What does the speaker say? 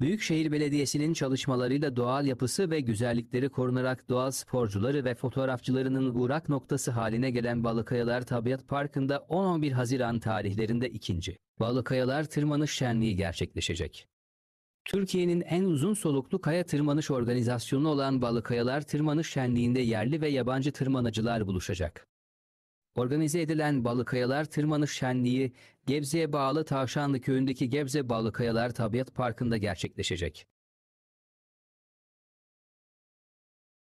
Büyükşehir Belediyesi'nin çalışmalarıyla doğal yapısı ve güzellikleri korunarak doğal sporcuları ve fotoğrafçılarının uğrak noktası haline gelen Balıkayalar Tabiat Parkı'nda 10-11 Haziran tarihlerinde ikinci Balıkayalar Tırmanış Şenliği gerçekleşecek. Türkiye'nin en uzun soluklu kaya tırmanış organizasyonu olan Balıkayalar Tırmanış Şenliği'nde yerli ve yabancı tırmanıcılar buluşacak. Organize edilen Balıkayalar Tırmanış Şenliği, Gebze'ye bağlı Tavşanlı Köyü'ndeki Gebze Balıkayalar Tabiat Parkı'nda gerçekleşecek.